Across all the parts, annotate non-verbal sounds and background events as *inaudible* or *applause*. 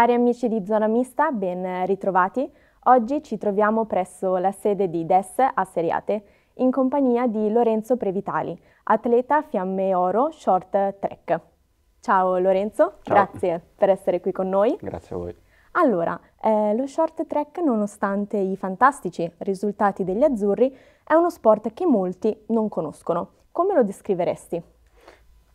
Cari amici di Zona Mista, ben ritrovati. Oggi ci troviamo presso la sede di DES a Seriate, in compagnia di Lorenzo Previtali, atleta Fiamme Oro Short Track. Ciao Lorenzo, Ciao. grazie per essere qui con noi. Grazie a voi. Allora, eh, lo short track, nonostante i fantastici risultati degli azzurri, è uno sport che molti non conoscono. Come lo descriveresti?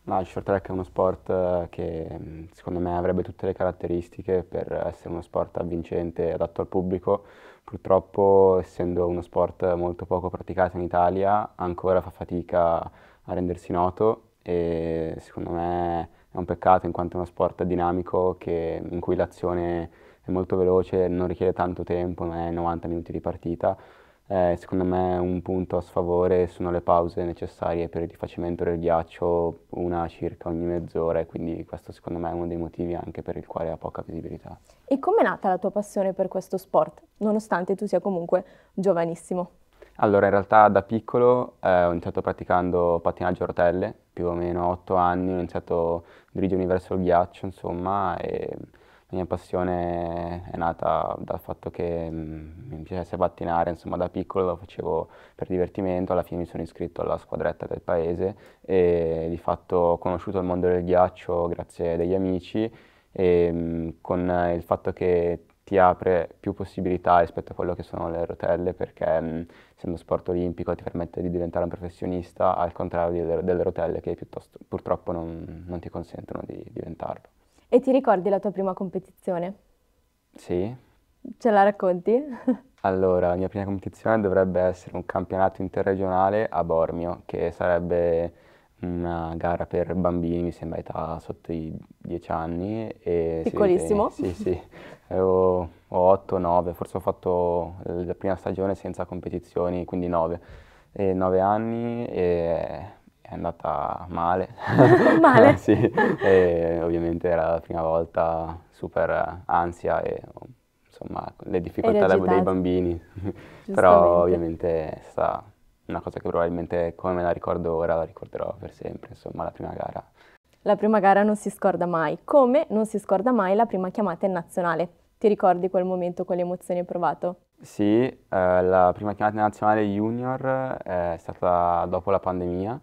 No, il short track è uno sport eh, che mm, secondo me avrebbe tutte le caratteristiche per essere uno sport avvincente e adatto al pubblico. Purtroppo, essendo uno sport molto poco praticato in Italia, ancora fa fatica a rendersi noto e secondo me è un peccato in quanto è uno sport dinamico che, in cui l'azione è molto veloce, non richiede tanto tempo, ma è 90 minuti di partita, eh, secondo me un punto a sfavore sono le pause necessarie per il rifacimento del ghiaccio, una circa ogni mezz'ora, e quindi questo secondo me è uno dei motivi anche per il quale ha poca visibilità. E com'è nata la tua passione per questo sport, nonostante tu sia comunque giovanissimo? Allora, in realtà da piccolo eh, ho iniziato praticando pattinaggio a rotelle, più o meno 8 anni, ho iniziato a dirigermi verso il ghiaccio, insomma, e la mia passione è nata dal fatto che mm, mi piacesse pattinare, insomma da piccolo lo facevo per divertimento, alla fine mi sono iscritto alla squadretta del paese e di fatto ho conosciuto il mondo del ghiaccio grazie degli amici e mm, con il fatto che ti apre più possibilità rispetto a quello che sono le rotelle perché mm, essendo sport olimpico ti permette di diventare un professionista al contrario delle, delle rotelle che piuttosto, purtroppo non, non ti consentono di diventarlo. E ti ricordi la tua prima competizione? Sì. Ce la racconti? *laughs* allora, la mia prima competizione dovrebbe essere un campionato interregionale a Bormio, che sarebbe una gara per bambini, mi sembra età sotto i 10 anni. E Piccolissimo? sì, sì. Avevo, ho 8-9, forse ho fatto la prima stagione senza competizioni, quindi 9. E 9 anni e è andata male. *laughs* male? *laughs* sì, e ovviamente era la prima volta, super ansia e insomma le difficoltà dei bambini. *laughs* Però ovviamente è stata una cosa che probabilmente come me la ricordo ora la ricorderò per sempre, insomma la prima gara. La prima gara non si scorda mai, come non si scorda mai la prima chiamata in nazionale. Ti ricordi quel momento, quelle emozioni hai provato? Sì, eh, la prima chiamata nazionale junior eh, è stata dopo la pandemia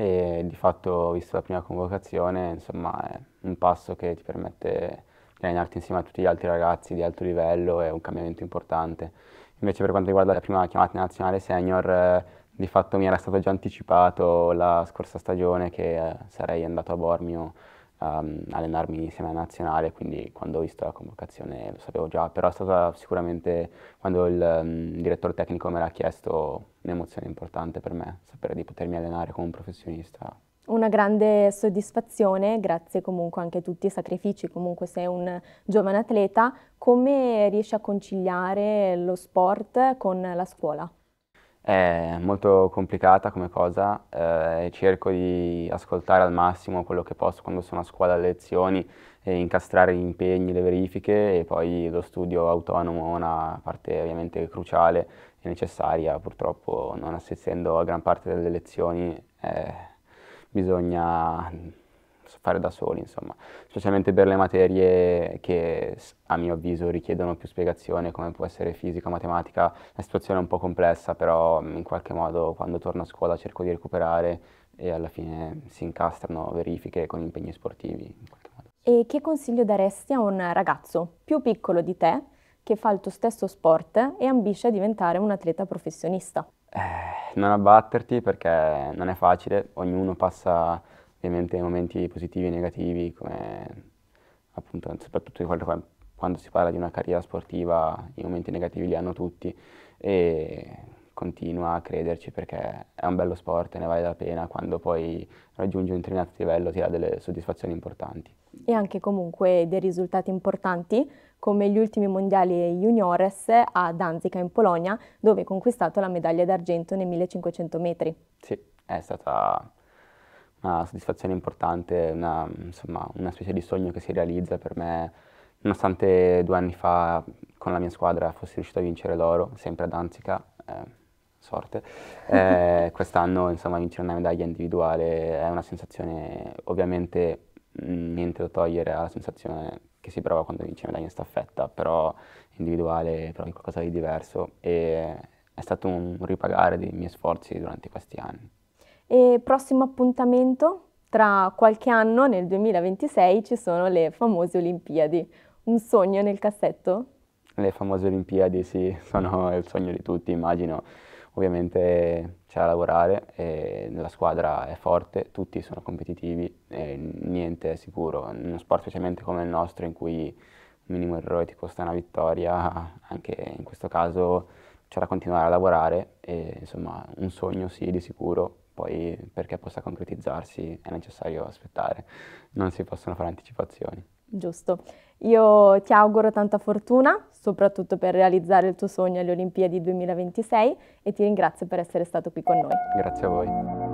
e di fatto, visto la prima convocazione, insomma, è un passo che ti permette di allenarti insieme a tutti gli altri ragazzi di alto livello, è un cambiamento importante. Invece per quanto riguarda la prima chiamata nazionale senior, di fatto mi era stato già anticipato la scorsa stagione che eh, sarei andato a Bormio um, allenarmi insieme alla nazionale, quindi quando ho visto la convocazione lo sapevo già, però è stata sicuramente quando il um, direttore tecnico me l'ha chiesto un'emozione importante per me, sapere di potermi allenare come un professionista. Una grande soddisfazione, grazie comunque anche a tutti i sacrifici, comunque sei un giovane atleta, come riesci a conciliare lo sport con la scuola? È molto complicata come cosa, eh, cerco di ascoltare al massimo quello che posso quando sono a scuola alle lezioni, e incastrare gli impegni, le verifiche e poi lo studio autonomo è una parte ovviamente cruciale e necessaria, purtroppo non assistendo a gran parte delle lezioni eh, bisogna fare da soli, insomma, specialmente per le materie che a mio avviso richiedono più spiegazione, come può essere fisica, matematica, la situazione è un po' complessa, però mm, in qualche modo quando torno a scuola cerco di recuperare e alla fine si incastrano verifiche con impegni sportivi. E che consiglio daresti a un ragazzo più piccolo di te che fa il tuo stesso sport e ambisce a diventare un atleta professionista? Eh, non abbatterti perché non è facile, ognuno passa ovviamente momenti positivi e negativi, come appunto soprattutto quando si parla di una carriera sportiva i momenti negativi li hanno tutti e continua a crederci perché è un bello sport e ne vale la pena quando poi raggiunge un determinato livello ti dà delle soddisfazioni importanti. E anche comunque dei risultati importanti come gli ultimi mondiali juniores a Danzica in Polonia dove hai conquistato la medaglia d'argento nei 1500 metri. Sì, è stata una soddisfazione importante, una, insomma, una specie di sogno che si realizza per me, nonostante due anni fa con la mia squadra fossi riuscito a vincere l'oro, sempre ad Anzica, eh, sorte, *laughs* eh, quest'anno insomma vincere una medaglia individuale è una sensazione ovviamente niente da togliere alla sensazione che si prova quando vinci medaglia in staffetta, però individuale provi qualcosa di diverso e è stato un ripagare dei miei sforzi durante questi anni. E prossimo appuntamento, tra qualche anno, nel 2026, ci sono le famose Olimpiadi. Un sogno nel cassetto? Le famose Olimpiadi, sì, *laughs* sono il sogno di tutti, immagino. Ovviamente c'è da lavorare, la squadra è forte, tutti sono competitivi, niente è sicuro. In uno sport specialmente come il nostro, in cui un minimo errore ti costa una vittoria, anche in questo caso c'è da continuare a lavorare. E, insomma, un sogno sì, di sicuro, poi perché possa concretizzarsi è necessario aspettare, non si possono fare anticipazioni. Giusto. Io ti auguro tanta fortuna, soprattutto per realizzare il tuo sogno alle Olimpiadi 2026 e ti ringrazio per essere stato qui con noi. Grazie a voi.